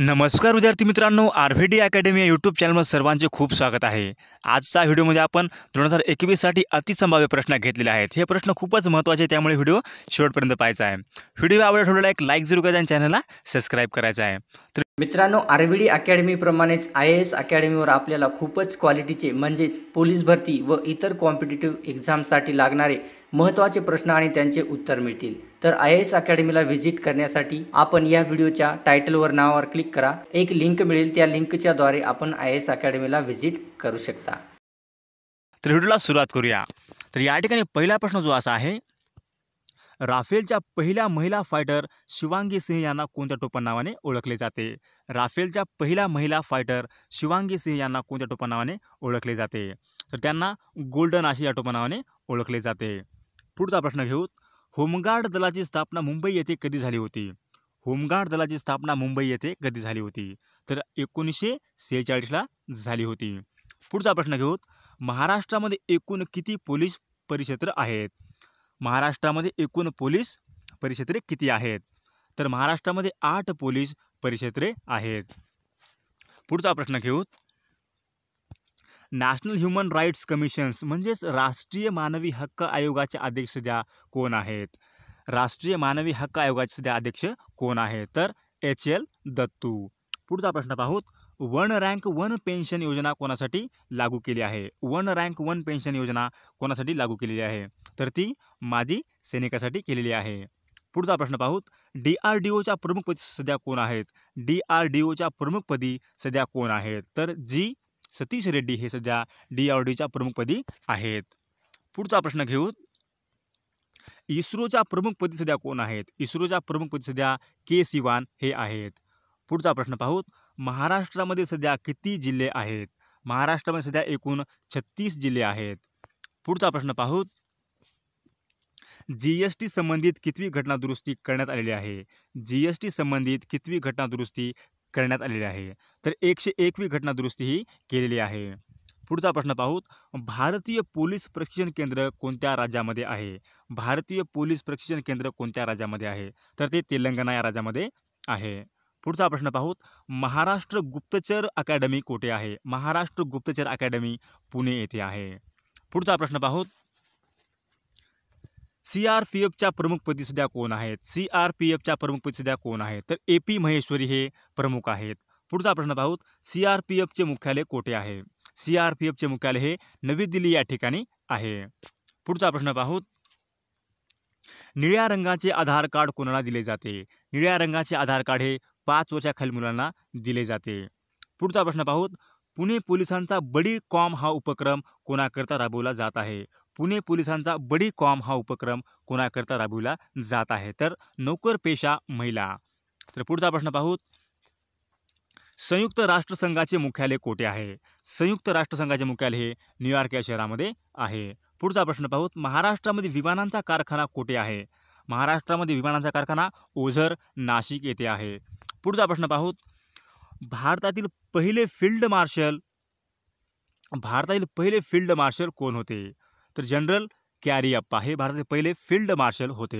नमस्कार विद्यार्थी मित्रांनो आर व्ही डी अकॅडमी या यूट्यूब चॅनलमध्ये सर्वांचे खूप स्वागत आहे आजचा व्हिडिओमध्ये आपण दोन हजार एकवीससाठी अतिसंभाव्य प्रश्न घेतलेले आहेत हे प्रश्न खूपच महत्त्वाचे त्यामुळे व्हिडिओ शेवटपर्यंत पाहायचा आहे व्हिडिओ आवडला ठेवलेला एक लाईक जरूर करायचा आणि चॅनलला सबस्क्राईब करायचा आहे तर मित्रांनो आर व्ही डी अकॅडमीप्रमाणेच आय एस अकॅडमीवर आपल्याला खूपच क्वालिटीचे म्हणजेच पोलीस भरती व इतर कॉम्पिटेटिव्ह एक्झामसाठी लागणारे महत्त्वाचे प्रश्न आणि त्यांचे उत्तर मिळतील तर आय एस अकॅडमीला व्हिजिट करण्यासाठी आपण या व्हिडिओच्या टायटलवर नावावर क्लिक करा एक लिंक मिळेल त्या लिंकच्या द्वारे आपण आय एस अकॅडमीला व्हिजिट करू शकता तर व्हिडिओला सुरुवात करूया तर या ठिकाणी पहिला प्रश्न जो असा आहे राफेलच्या पहिल्या महिला फायटर शिवांगी सिंह यांना कोणत्या नावाने ओळखले जाते राफेलच्या पहिल्या महिला फायटर शिवांगी सिंह यांना कोणत्या नावाने ओळखले जाते तर त्यांना गोल्डन आशी या नावाने ओळखले जाते पुढचा प्रश्न घेऊत होमगार्ड दलाची स्थापना मुंबई येथे कधी झाली होती होमगार्ड दलाची स्थापना मुंबई येथे कधी झाली होती तर एकोणीसशे सेहेचाळीसला झाली होती पुढचा प्रश्न घेऊत महाराष्ट्रामध्ये एकूण किती पोलीस परिक्षेत्र आहेत महाराष्ट्रामध्ये एकूण पोलीस परिक्षेत्रे किती आहेत तर महाराष्ट्रामध्ये आठ पोलीस परिक्षेत्रे आहेत पुढचा प्रश्न घेऊ नॅशनल ह्युमन राईट्स कमिशन्स म्हणजेच राष्ट्रीय मानवी हक्क आयोगाचे अध्यक्ष द्या कोण आहेत राष्ट्रीय मानवी हक्क आयोगाचे सध्या अध्यक्ष कोण आहेत तर एच एल दत्तू पुढचा प्रश्न पाहूत वन रँक वन पेन्शन योजना कोणासाठी लागू केली आहे वन रँक वन पेन्शन योजना कोणासाठी लागू केलेली आहे तर ती माजी सैनिकासाठी केलेली आहे पुढचा प्रश्न पाहूत डी आर डी ओच्या प्रमुखपदी सध्या कोण आहेत डी आर डी ओच्या प्रमुखपदी सध्या कोण आहेत तर जी सतीश रेड्डी हे सध्या डी आर डी ओच्या प्रमुखपदी आहेत पुढचा प्रश्न घेऊ इस्रोच्या प्रमुखपदी सध्या कोण आहेत इस्रोच्या प्रमुखपदी सध्या के सिवान हे आहेत पुढचा प्रश्न पाहूत महाराष्ट्रामध्ये सध्या किती जिल्हे आहेत महाराष्ट्रामध्ये सध्या एकूण छत्तीस जिल्हे आहेत पुढचा प्रश्न पाहूत जी एस टी संबंधित कितवी घटना दुरुस्ती करण्यात आलेली आहे जी एस टी संबंधित कितवी घटना दुरुस्ती करण्यात आलेली आहे तर एकशे एकवी घटना दुरुस्ती ही केलेली आहे पुढचा प्रश्न पाहूत भारतीय पोलीस प्रशिक्षण केंद्र कोणत्या राज्यामध्ये आहे भारतीय पोलीस प्रशिक्षण केंद्र कोणत्या राज्यामध्ये आहे तर ते तेलंगणा या राज्यामध्ये आहे पुढचा प्रश्न पाहूत महाराष्ट्र गुप्तचर अकॅडमी कोठे आहे महाराष्ट्र गुप्तचर अकॅडमी पुणे येथे आहे पुढचा प्रश्न पाहूत सी आर पी एफच्या प्रमुखपदी सध्या कोण आहेत सी आर पी एफच्या प्रमुखपदी सध्या कोण आहेत तर ए पी महेश्वरी हे प्रमुख आहेत पुढचा प्रश्न पाहूत सी आर पी एफचे मुख्यालय कोठे आहे सी आर पी एफचे मुख्यालय हे नवी दिल्ली या ठिकाणी आहे पुढचा प्रश्न पाहूत निळ्या रंगाचे आधार कार्ड कोणाला दिले जाते निळ्या रंगाचे आधार कार्ड हे पाच वर्षाखालील मुलांना दिले जाते पुढचा प्रश्न पाहूत पुणे पोलिसांचा बडी कॉम हा उपक्रम कोणाकरता राबवला जात आहे पुणे पोलिसांचा बडी कॉम हा उपक्रम कोणाकरता राबविला जात आहे तर नोकर पेशा महिला तर पुढचा प्रश्न पाहूत संयुक्त राष्ट्रसंघाचे मुख्यालय कोठे आहे संयुक्त राष्ट्रसंघाचे मुख्यालय हे न्यूयॉर्क या शहरामध्ये आहे पुढचा प्रश्न पाहूत महाराष्ट्रामध्ये विमानांचा कारखाना कोठे आहे महाराष्ट्रामध्ये विमानांचा कारखाना ओझर नाशिक येथे आहे पुढचा प्रश्न पाहूत भारतातील पहिले फील्ड मार्शल भारतातील पहिले फील्ड मार्शल कोण होते तर जनरल अप्पा हे भारताचे पहिले फील्ड मार्शल होते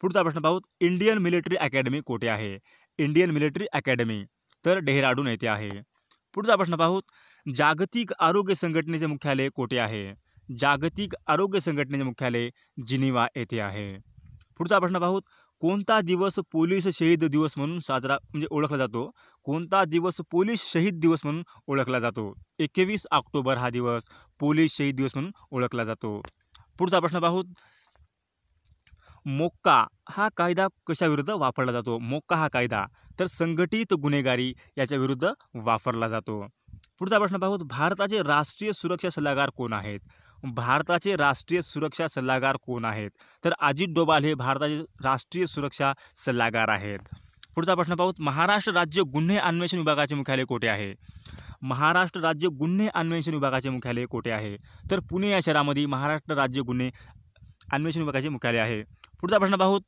पुढचा प्रश्न पाहूत इंडियन मिलिटरी अकॅडमी कोठे आहे इंडियन मिलिटरी अकॅडमी तर डेहराडून येथे आहे पुढचा प्रश्न पाहूत जागतिक आरोग्य संघटनेचे मुख्यालय कोठे आहे जागतिक आरोग्य संघटनेचे मुख्यालय जिनिवा येथे आहे पुढचा प्रश्न पाहूत कोणता दिवस पोलीस शहीद दिवस म्हणून साजरा म्हणजे ओळखला जातो कोणता दिवस पोलीस शहीद दिवस म्हणून ओळखला जातो एकवीस ऑक्टोबर हा दिवस पोलीस शहीद दिवस म्हणून ओळखला जातो पुढचा प्रश्न पाहू मोक्का हा कायदा कशाविरुद्ध वापरला जातो मोक्का हा कायदा तर संघटित गुन्हेगारी याच्या विरुद्ध वापरला जातो पुढचा प्रश्न पाहू भारताचे राष्ट्रीय सुरक्षा सल्लागार कोण आहेत भारताचे राष्ट्रीय सुरक्षा सल्लागार कोण आहेत तर अजित डोभाल हे भारताचे राष्ट्रीय सुरक्षा सल्लागार आहेत पुढचा प्रश्न पाहू महाराष्ट्र राज्य गुन्हे अन्वेषण विभागाचे मुख्यालय कोठे आहे महाराष्ट्र राज्य गुन्हे अन्वेषण विभागाचे मुख्यालय कोठे आहे तर पुणे या शहरामध्ये महाराष्ट्र राज्य गुन्हे अन्वेषण विभागाचे मुख्यालय आहे पुढचा प्रश्न पाहू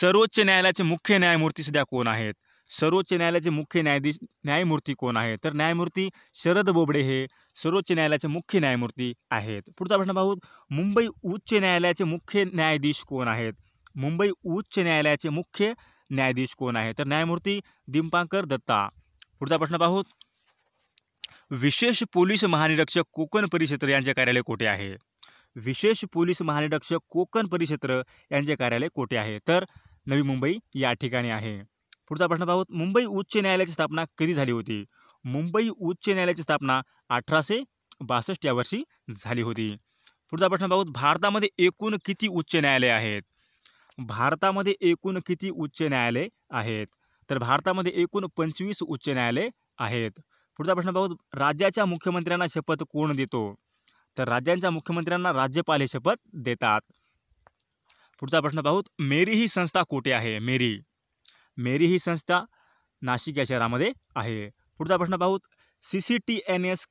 सर्वोच्च न्यायालयाचे मुख्य न्यायमूर्ती सध्या कोण आहेत सर्वोच्च न्यायालयाचे मुख्य न्यायाधीश न्यायमूर्ती कोण आहे तर न्यायमूर्ती शरद बोबडे हे सर्वोच्च न्यायालयाचे मुख्य न्यायमूर्ती आहेत पुढचा प्रश्न पाहू मुंबई उच्च न्यायालयाचे मुख्य न्यायाधीश कोण आहेत मुंबई उच्च न्यायालयाचे मुख्य न्यायाधीश कोण आहे तर न्यायमूर्ती दिंपांकर दत्ता पुढचा प्रश्न पाहू विशेष पोलीस महानिरीक्षक कोकण परिक्षेत्र यांचे कार्यालय कोठे आहे विशेष पोलीस महानिरीक्षक कोकण परिक्षेत्र यांचे कार्यालय कोठे आहे तर नवी मुंबई या ठिकाणी आहे पुढचा प्रश्न पाहू मुंबई उच्च न्यायालयाची स्थापना कधी झाली होती मुंबई उच्च न्यायालयाची स्थापना अठराशे बासष्ट या वर्षी झाली होती पुढचा प्रश्न पाहू भारतामध्ये एकूण किती उच्च न्यायालय आहेत भारतामध्ये एकूण किती उच्च न्यायालय आहेत तर भारतामध्ये एकूण पंचवीस उच्च न्यायालय आहेत पुढचा प्रश्न पाहू राज्याच्या मुख्यमंत्र्यांना शपथ कोण देतो तर राज्यांच्या मुख्यमंत्र्यांना राज्यपाल हे शपथ देतात पुढचा प्रश्न पाहू मेरी ही संस्था कोठे आहे मेरी मेरी ही संस्था नाशिक या शहरामध्ये आहे पुढचा प्रश्न पाहूत C C T N S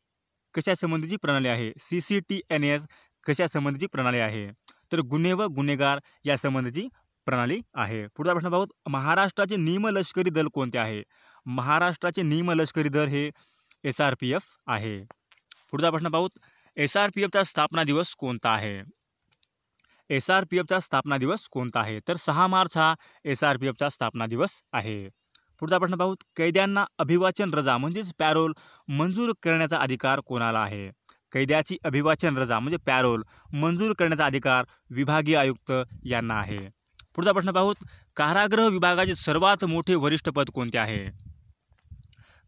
कशासंबंधीची प्रणाली आहे C C T N S कशासंबंधीची प्रणाली आहे तर गुन्हे व गुन्हेगार यासंबंधीची प्रणाली आहे पुढचा प्रश्न पाहूत महाराष्ट्राचे निमलष्करी दल कोणते आहे महाराष्ट्राचे निमलष्करी दल हे एस आर पी एफ आहे पुढचा प्रश्न पाहूत एस आर पी एफचा स्थापना दिवस कोणता आहे एस आर पी एफचा स्थापना दिवस कोणता आहे तर सहा मार्च हा एस आर पी एफचा स्थापना दिवस आहे पुढचा प्रश्न पाहू कैद्यांना अभिवाचन रजा म्हणजेच पॅरोल मंजूर करण्याचा अधिकार कोणाला आहे कैद्याची अभिवाचन रजा म्हणजे पॅरोल मंजूर करण्याचा अधिकार विभागीय आयुक्त यांना आहे पुढचा प्रश्न पाहू कारागृह विभागाचे सर्वात मोठे वरिष्ठ पद कोणते आहे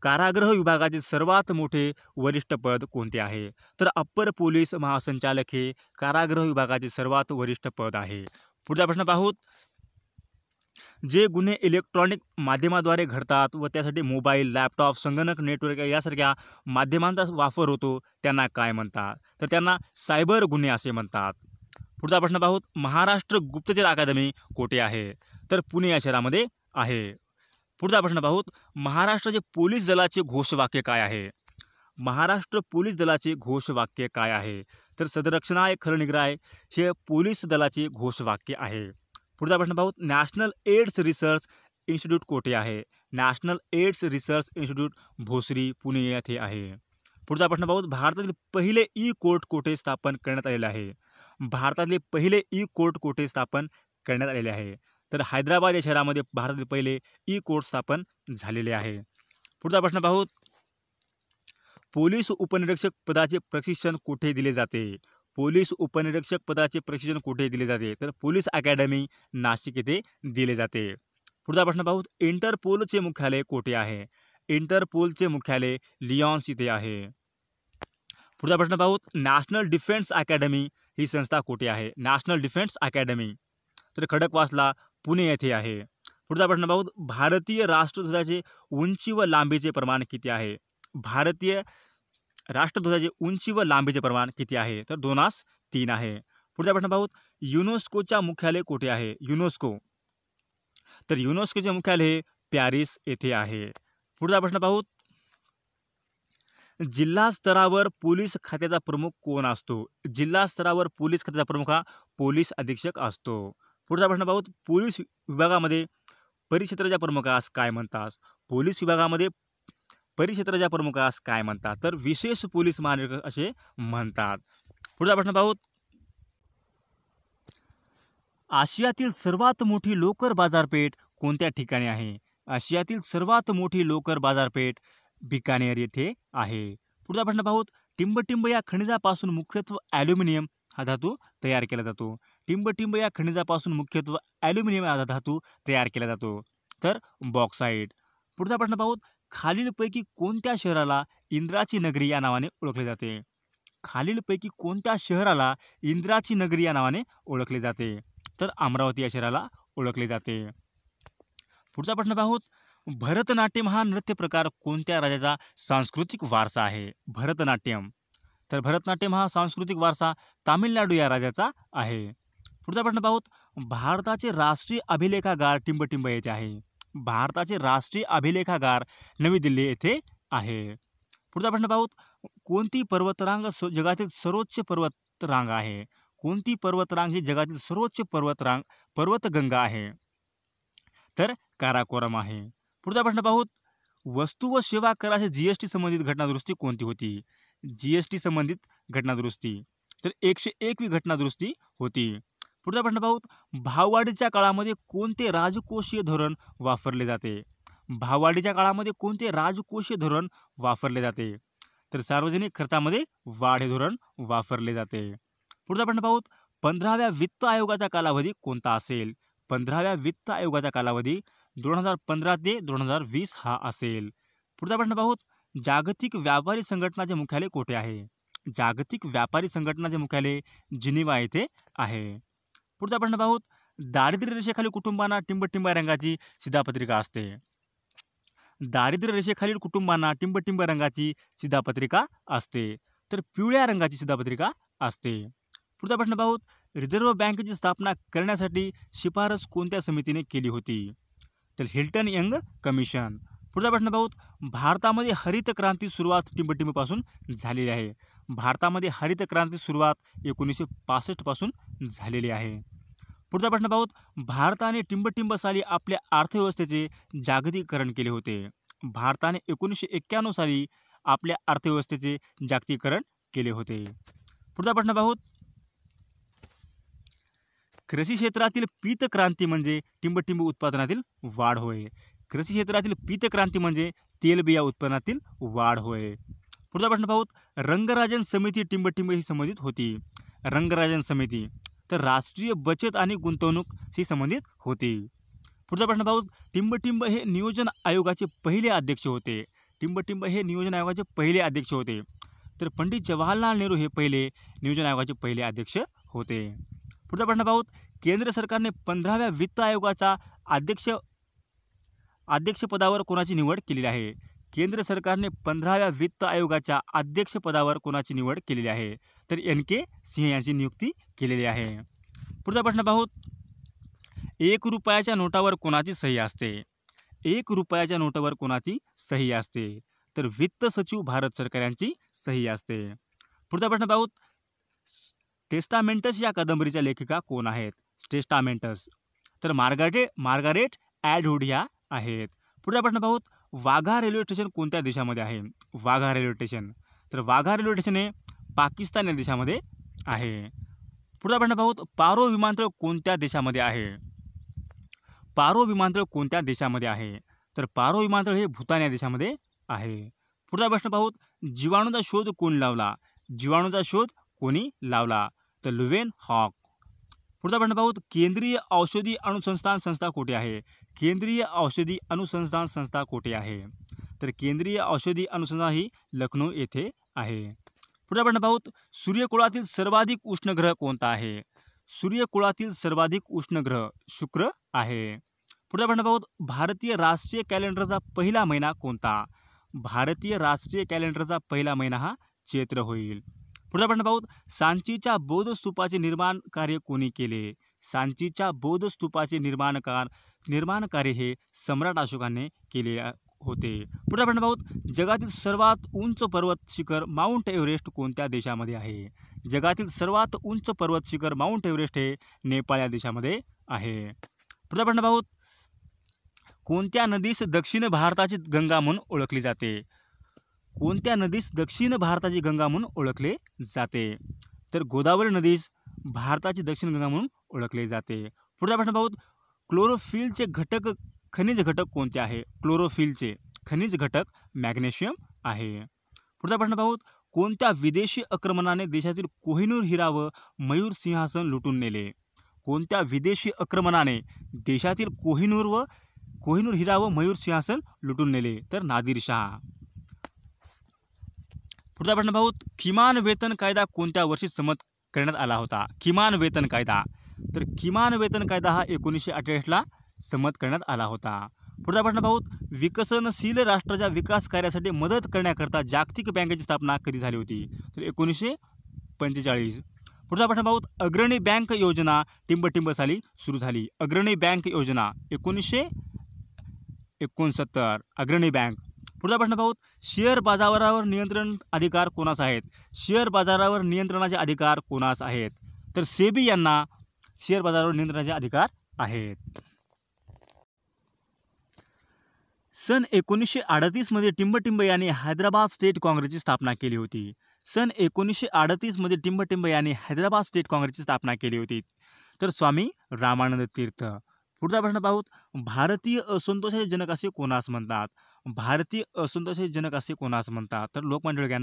कारागृह विभागाचे सर्वात मोठे वरिष्ठ पद कोणते आहे तर अप्पर पोलीस महासंचालक हे कारागृह विभागाचे सर्वात वरिष्ठ पद आहे पुढचा प्रश्न पाहूत जे गुन्हे इलेक्ट्रॉनिक माध्यमाद्वारे घडतात व त्यासाठी मोबाईल लॅपटॉप संगणक नेटवर्क यासारख्या माध्यमांचा वापर होतो त्यांना काय म्हणतात तर त्यांना सायबर गुन्हे असे म्हणतात पुढचा प्रश्न पाहूत महाराष्ट्र गुप्तचर अकादमी कोठे आहे तर पुणे या शहरामध्ये आहे पुढचा प्रश्न पाहूत महाराष्ट्राचे पोलीस दलाचे घोषवाक्य काय आहे महाराष्ट्र पोलीस दलाचे घोषवाक्य काय आहे तर सदरक्षणाय खरं आहे हे पोलीस दलाचे घोषवाक्य आहे पुढचा प्रश्न पाहूत नॅशनल एड्स रिसर्च इन्स्टिट्यूट कोठे आहे national AIDS research institute Bhosari Pune येथे आहे पुढचा प्रश्न पाहूत भारतातील पहिले ई कोर्ट कोठे स्थापन करण्यात आलेले आहे भारतातले पहिले ई कोर्ट कोठे स्थापन करण्यात आलेले आहे तर हैदराबाद या शहरामध्ये भारतातील पहिले ई कोर्ट स्थापन झालेले आहे पुढचा प्रश्न पाहू पोलीस उपनिरीक्षक पदाचे प्रशिक्षण कुठे दिले जाते पोलीस उपनिरीक्षक पदाचे प्रशिक्षण कुठे दिले जाते तर पोलीस अकॅडमी नाशिक येथे दिले जाते पुढचा प्रश्न पाहू इंटरपोलचे मुख्यालय कोठे आहे इंटरपोलचे मुख्यालय लियॉन्स इथे आहे पुढचा प्रश्न पाहू नॅशनल डिफेन्स अकॅडमी ही संस्था कुठे आहे नॅशनल डिफेन्स अकॅडमी तर खडकवासला पुणे येथे आहे पुढचा प्रश्न पाहू भारतीय राष्ट्रध्वजाचे उंची व लांबीचे प्रमाण किती आहे भारतीय राष्ट्रध्वजाचे उंची व लांबीचे प्रमाण किती आहे तर दोनास तीन आहे पुढचा प्रश्न पाहू युनेस्कोच्या मुख्यालय कुठे आहे युनेस्को तर युनेस्कोचे मुख्यालय पॅरिस येथे आहे पुढचा प्रश्न पाहू जिल्हा स्तरावर पोलीस खात्याचा प्रमुख कोण असतो जिल्हा स्तरावर पोलीस खात्याचा प्रमुख हा पोलीस अधीक्षक असतो पुढचा प्रश्न पाहू पोलीस विभागामध्ये परिक्षेत्राच्या प्रमुखास काय म्हणतात पोलीस विभागामध्ये परिक्षेत्राच्या प्रमुखास काय म्हणतात तर विशेष पोलीस महानिरीक्षक असे म्हणतात पुढचा प्रश्न पाहू आशियातील सर्वात मोठी लोकर बाजारपेठ कोणत्या ठिकाणी आहे आशियातील सर्वात मोठी लोकर बाजारपेठ बिकानेर येथे आहे पुढचा प्रश्न पाहूत टिंबटिंब या खनिजापासून मुख्यत्व ॲल्युमिनियम हा धातू तयार केला जातो टिंबटिंब या खनिजापासून मुख्यत्व ॲल्युमिनियम आधार धातू तयार केला जातो तर बॉक्साईट पुढचा प्रश्न पाहूत खालीलपैकी कोणत्या शहराला इंद्राची नगरी या नावाने ओळखले जाते खालीलपैकी कोणत्या शहराला इंद्राची नगरी या नावाने ओळखले जाते तर अमरावती या शहराला ओळखले जाते पुढचा प्रश्न पाहूत भरतनाट्यम हा नृत्य प्रकार कोणत्या राजाचा सांस्कृतिक वारसा आहे भरतनाट्यम तर भरतनाट्यम हा सांस्कृतिक वारसा तामिळनाडू या राज्याचा आहे पुढचा प्रश्न पाहूत भारताचे राष्ट्रीय अभिलेखागार टिंबटिंब येथे आहे भारताचे राष्ट्रीय अभिलेखागार नवी दिल्ली येथे आहे पुढचा प्रश्न पाहूत कोणती पर्वतरांग जगातील सर्वोच्च पर्वतरांग आहे कोणती पर्वतरांग ही जगातील सर्वोच्च पर्वतरांग पर्वतगंगा आहे तर काराकोरम आहे पुढचा प्रश्न पाहूत वस्तू व सेवा कराचे जी एस टी संबंधित घटनादुरुस्ती कोणती होती जी एस टी संबंधित घटनादुरुस्ती तर एकशे एकवी घटनादुरुस्ती होती पुढचा प्रश्न पाहू भाववाढीच्या काळामध्ये कोणते राजकोषीय धोरण वापरले जाते भाववाडीच्या काळामध्ये कोणते राजकोषीय धोरण वापरले जाते तर सार्वजनिक खर्चामध्ये वाढ हे धोरण वापरले जाते पुढचा प्रश्न पाहू पंधराव्या वित्त आयोगाचा कालावधी कोणता असेल पंधराव्या वित्त आयोगाचा कालावधी दोन हजार पंधरा ते दोन हजार वीस हा असेल पुढचा प्रश्न पाहू जागतिक व्यापारी संघटनाचे मुख्यालय कोठे आहे जागतिक व्यापारी संघटनाचे मुख्यालय जिनिवा येथे आहे पुढचा प्रश्न पाहूत दारिद्र्य रेषेखालील कुटुंबांना टिंबटिंब्या रंगाची शिधापत्रिका असते दारिद्र्य रेषेखालील कुटुंबांना टिंबटिंब रंगाची शिधापत्रिका असते तर पिवळ्या रंगाची शिधापत्रिका असते पुढचा प्रश्न पाहूत रिझर्व्ह बँकेची स्थापना करण्यासाठी शिफारस कोणत्या समितीने केली होती तर हिल्टन यंग कमिशन पुढचा प्रश्न पाहूत भारतामध्ये हरित क्रांती सुरुवात टिंबटिंबीपासून झालेली आहे भारतामध्ये हरित क्रांती सुरुवात एकोणीसशे पासष्टपासून झालेली आहे पुढचा प्रश्न पाहूत भारताने टिंबटिंब साली आपल्या अर्थव्यवस्थेचे जागतिकरण केले होते भारताने एकोणीसशे एक्क्याण्णव साली आपल्या अर्थव्यवस्थेचे जागतिकीकरण केले होते पुढचा प्रश्न पाहूत कृषी क्षेत्रातील पीत क्रांती म्हणजे टिंबटिंब उत्पादनातील वाढ होय कृषी क्षेत्रातील पीत क्रांती म्हणजे तेलबिया उत्पन्नातील वाढ होय पुढचा प्रश्न पाहूत रंगराजन समिती ही संबंधित होती रंगराजन समिती तर राष्ट्रीय बचत आणि गुंतवणूक ही संबंधित होती पुढचा प्रश्न पाहू टिंबटिंब हे नियोजन आयोगाचे पहिले अध्यक्ष होते टिंबटिंब हे नियोजन आयोगाचे पहिले अध्यक्ष होते तर पंडित जवाहरलाल नेहरू हे पहिले नियोजन आयोगाचे पहिले अध्यक्ष होते पुढचा प्रश्न पाहूत केंद्र सरकारने पंधराव्या वित्त आयोगाचा अध्यक्ष अध्यक्षपदावर कोणाची निवड केलेली आहे केंद्र सरकारने पंधराव्या वित्त आयोगाच्या अध्यक्षपदावर कोणाची निवड केलेली आहे तर एन के सिंह यांची नियुक्ती केलेली आहे पुढचा प्रश्न पाहूत एक रुपयाच्या नोटावर कोणाची सही असते एक रुपयाच्या नोटावर कोणाची सही असते तर वित्त सचिव भारत सरकार यांची सही असते पुढचा प्रश्न पाहूत टेस्टामेंटस या कादंबरीच्या लेखिका कोण आहेत टेस्टामेंटस तर मार्गारे मार्गारेट ॲडहूड या आहेत पुढचा प्रश्न पाहूत वाघा रेल्वे स्टेशन कोणत्या देशामध्ये आहे वाघा रेल्वे स्टेशन तर वाघा रेल्वे स्टेशन हे पाकिस्तान या देशामध्ये आहे पुढचा प्रश्न पाहूत पारो विमानतळ कोणत्या देशामध्ये आहे पारो विमानतळ कोणत्या देशामध्ये आहे तर पारो विमानतळ हे भूतान या देशामध्ये आहे पुढचा प्रश्न पाहूत जीवाणूचा शोध कोण लावला जीवाणूचा शोध कोणी लावला तर लुवेन हॉक पुढचा प्रश्न पाहूत केंद्रीय औषधी अनुसंस्थान संस्था कुठे आहे केंद्रीय औषधी अनुसंधान संस्था कोठे आहे तर केंद्रीय औषधी अनुसंधान ही लखनौ येथे आहे पुढे आपण पाहूत सूर्यकुळातील सर्वाधिक उष्णग्रह कोणता आहे सूर्यकुळातील सर्वाधिक उष्णग्रह शुक्र आहे पुढे आपण पाहूत भारतीय राष्ट्रीय कॅलेंडरचा पहिला महिना कोणता भारतीय राष्ट्रीय कॅलेंडरचा पहिला महिना हा चैत्र होईल पुढे आपण पाहूत सांचीच्या बौद्ध स्तूपाचे निर्माण कार्य कोणी केले सांचीच्या बोधस्तूपाचे निर्माणकार निर्माणकार्य हे सम्राट अशोकाने केले होते पुढे आपण पाहूत जगातील सर्वात उंच पर्वत शिखर माउंट एव्हरेस्ट कोणत्या देशामध्ये आहे जगातील सर्वात उंच पर्वत शिखर माउंट एव्हरेस्ट हे नेपाळ या देशामध्ये आहे पुढे आपण पाहूत कोणत्या नदीस दक्षिण भारताची गंगा म्हणून ओळखली जाते कोणत्या नदीस दक्षिण भारताची गंगा म्हणून ओळखले जाते तर गोदावरी नदीस भारताची दक्षिण गंगा म्हणून ओळखले जाते पुढचा प्रश्न पाहू क्लोरोफिलचे घटक खनिज घटक कोणते आहे क्लोरोफिलचे खनिज घटक मॅग्नेशियम आहे पुढचा प्रश्न पाहू कोणत्या विदेशी आक्रमणाने देशातील कोहिनूर हिरा व मयूर सिंहासन लुटून नेले कोणत्या विदेशी आक्रमणाने देशातील कोहिनूर व कोहिनूर हिरा व मयूर सिंहासन लुटून नेले तर नादिर शहा पुढचा प्रश्न पाहू किमान वेतन कायदा कोणत्या वर्षी संमत करण्यात आला होता किमान वेतन कायदा तर किमान वेतन कायदा हा एकोणीसशे अठ्ठेचाळीसला संमत करण्यात आला होता पुढचा प्रश्न पाहू विकसनशील राष्ट्राच्या विकास कार्यासाठी मदत करण्याकरता जागतिक बँकेची स्थापना कधी झाली होती तर एकोणीसशे पंचेचाळीस पुढचा प्रश्न पाहू अग्रणी बँक योजना टिंबटिंब साली सुरू झाली अग्रणी बँक योजना एकोणीसशे एकोणसत्तर अग्रणी बँक पुढचा प्रश्न पाहू शेअर बाजारावर नियंत्रण अधिकार कोणास आहेत शेअर बाजारावर नियंत्रणाचे अधिकार कोणास आहेत तर सेबी यांना शेअर बाजारावर नियंत्रणाचे अधिकार आहेत सन एकोणीसशे अडतीसमध्ये टिंबटिंब यांनी हैदराबाद स्टेट काँग्रेसची स्थापना केली होती सन एकोणीसशे अडतीसमध्ये टिंब यांनी हैदराबाद स्टेट काँग्रेसची स्थापना केली होती तर स्वामी रामानंद तीर्थ पुढचा प्रश्न पाहूत भारतीय असंतोषाचे जनक असे कोणास म्हणतात भारतीय असंतोषाचे जनक असे कोणास म्हणतात तर लोकमान्य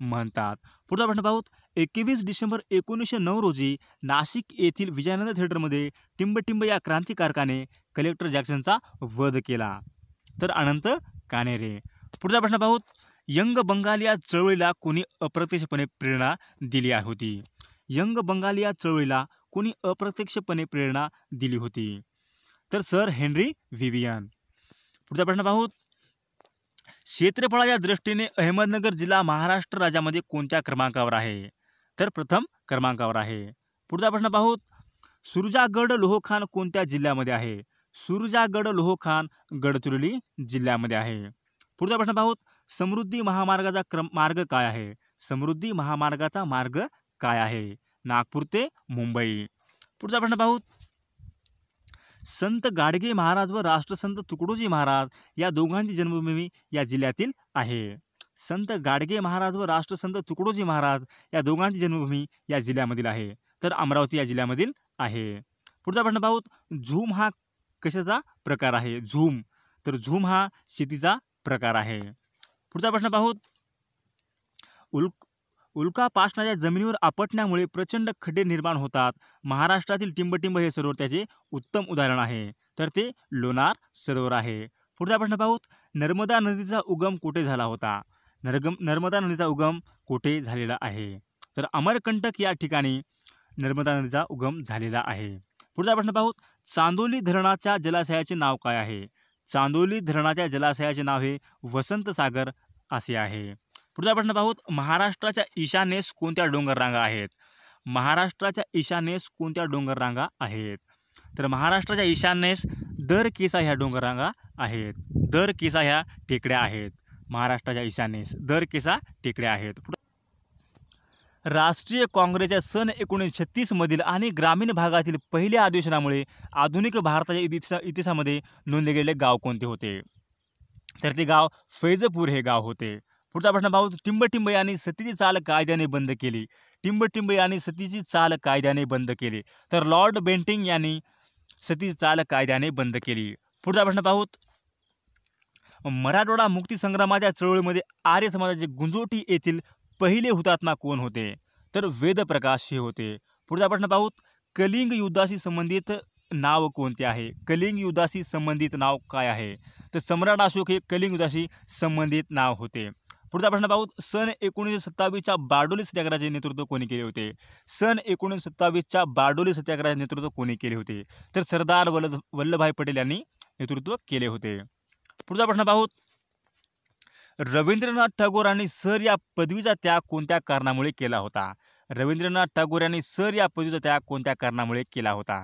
म्हणतात पुढचा प्रश्न पाहूत एकवीस डिसेंबर एकोणीसशे नऊ रोजी नाशिक येथील विजयानंद थिएटरमध्ये टिंबटिंब या क्रांतिकारकाने कलेक्टर जॅक्सनचा वध केला तर अनंत कानेरे पुढचा प्रश्न पाहूत यंग बंगाल या चळवळीला कोणी अप्रत्यक्षपणे प्रेरणा दिली होती यंग बंगाल या चळवळीला कोणी अप्रत्यक्षपणे प्रेरणा दिली होती तर सर हेनरी विवियन पुढचा प्रश्न पाहू क्षेत्रफळाच्या दृष्टीने अहमदनगर जिल्हा महाराष्ट्र राज्यामध्ये कोणत्या क्रमांकावर आहे तर प्रथम क्रमांकावर आहे पुढचा प्रश्न पाहू सुरजागड लोहखान कोणत्या जिल्ह्यामध्ये आहे सुरजागड लोहखान गडचिरोली जिल्ह्यामध्ये आहे पुढचा प्रश्न पाहू समृद्धी महामार्गाचा क्रम मार्ग काय आहे समृद्धी महामार्गाचा मार्ग काय आहे नागपूर ते मुंबई पुढचा प्रश्न पाहू संत गाडगे महाराज व राष्ट्रसंत तुकडोजी महाराज या दोघांची जन्मभूमी या जिल्ह्यातील आहे संत गाडगे महाराज व राष्ट्रसंत तुकडोजी महाराज या दोघांची जन्मभूमी या जिल्ह्यामधील आहे तर अमरावती या जिल्ह्यामधील आहे पुढचा प्रश्न पाहूत झूम हा कशाचा प्रकार आहे झूम तर झूम हा शेतीचा प्रकार आहे पुढचा प्रश्न पाहूत उल्क उल्का जमिनीवर आपटण्यामुळे प्रचंड खड्डे निर्माण होतात महाराष्ट्रातील टिंबटिंब हे सरोवर त्याचे उत्तम उदाहरण आहे तर ते लोणार सरोवर आहे पुढचा प्रश्न पाहूत नर्मदा नदीचा उगम कुठे झाला होता नरगम नर्मदा नदीचा उगम कुठे झालेला आहे तर अमरकंटक या ठिकाणी नर्मदा नदीचा उगम झालेला आहे पुढचा प्रश्न पाहूत चांदोली धरणाच्या जलाशयाचे नाव काय आहे चांदोली धरणाच्या जलाशयाचे नाव हे वसंतसागर असे आहे पुढचा प्रश्न पाहूत महाराष्ट्राच्या ईशान्येस कोणत्या डोंगर रांगा आहेत महाराष्ट्राच्या ईशानेस कोणत्या डोंगर रांगा आहेत तर महाराष्ट्राच्या ईशान्येस दर केसा ह्या डोंगर रांगा आहेत दर केसा ह्या टेकड्या आहेत महाराष्ट्राच्या ईशान्येस दर केसा टेकड्या आहेत राष्ट्रीय काँग्रेसच्या सन एकोणीसशे छत्तीसमधील आणि ग्रामीण भागातील पहिल्या अधिवेशनामुळे आधुनिक भारताच्या इतिहासा इतिहासामध्ये नोंदले गेलेले गाव कोणते होते तर ते गाव फैजपूर हे गाव होते पुढचा प्रश्न पाहू टिंबटिंब यांनी सतीची चाल कायद्याने बंद केली टिंबटिंब यांनी सतीची चाल कायद्याने बंद केली तर लॉर्ड बेंटिंग यांनी सतीची चाल कायद्याने बंद केली पुढचा प्रश्न पाहूत मराठवाडा मुक्तीसंग्रामाच्या चळवळीमध्ये आर्य समाजाचे गुंजोटी येथील पहिले हुतात्मा कोण होते तर वेदप्रकाश हे होते पुढचा प्रश्न पाहूत कलिंग युद्धाशी संबंधित नाव कोणते आहे कलिंग युद्धाशी संबंधित नाव काय आहे तर सम्राट अशोक हे कलिंग युद्धाशी संबंधित नाव होते पुढचा प्रश्न पाहू सन एकोणीसशे सत्तावीसच्या बारडोली सत्याग्रहाचे नेतृत्व कोणी केले होते सन एकोणीसशे सत्तावीसच्या बारडोली सत्याग्रहाचे नेतृत्व कोणी केले होते तर सरदार वल्ल वल्लभभाई पटेल यांनी नेतृत्व केले होते पुढचा प्रश्न पाहू रवींद्रनाथ टागोर यांनी सर या पदवीचा त्याग कोणत्या कारणामुळे केला होता रवींद्रनाथ टागोर यांनी सर या पदवीचा त्याग कोणत्या कारणामुळे केला होता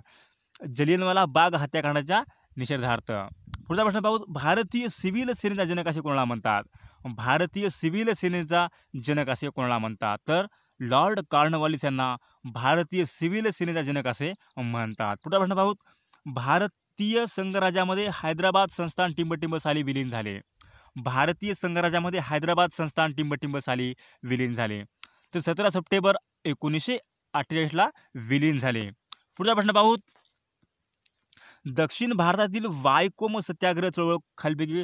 जलियनवाला बाग हत्याकांडाच्या निषेधार्थ पुढचा प्रश्न पाहू भारतीय सिव्हिल सेनेचा जनक असे कोणाला म्हणतात भारतीय सिव्हिल सेनेचा जनक असे कोणाला म्हणतात तर लॉर्ड कार्नवालिस यांना भारतीय सिव्हिल सेनेचा जनक असे म्हणतात पुढचा प्रश्न पाहू भारतीय संघराज्यामध्ये हैदराबाद संस्थान टिंबटिंब साली विलीन झाले भारतीय संघराज्यामध्ये हैदराबाद संस्थान टिंबटिंब साली विलीन झाले तर सतरा सप्टेंबर एकोणीसशे अठ्ठेचाळीसला विलीन झाले पुढचा प्रश्न पाहू दक्षिण भारतातील वायकोम सत्याग्रह चळवळ खालपैकी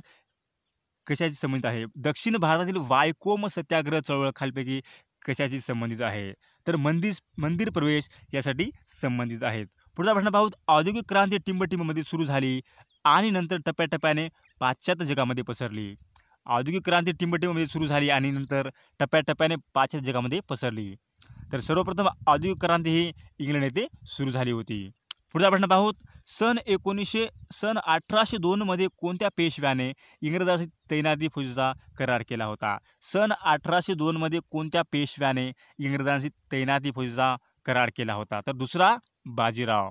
कशाशी संबंधित आहे दक्षिण भारतातील वायकोम सत्याग्रह चळवळ खालपैकी कशाशी संबंधित आहे तर मंदिर मंदिर प्रवेश यासाठी संबंधित आहेत पुढचा प्रश्न पाहू औद्योगिक क्रांती टिंबटिंबमध्ये सुरू झाली आणि नंतर टप्प्याटप्प्याने पाश्चात्य जगामध्ये पसरली औद्योगिक क्रांती टिंबटिंबमध्ये सुरू झाली आणि नंतर टप्प्याटप्प्याने पाश्चात्य जगामध्ये पसरली तर सर्वप्रथम औद्योगिक क्रांती ही इंग्लंड येथे सुरू झाली होती पुढचा प्रश्न पाहूत सन एकोणीसशे सन अठराशे दोनमध्ये कोणत्या पेशव्याने इंग्रजांशी तैनाती फौजीचा करार केला होता सन अठराशे दोनमध्ये कोणत्या पेशव्याने इंग्रजांशी तैनाती फौजीचा करार केला होता तर दुसरा बाजीराव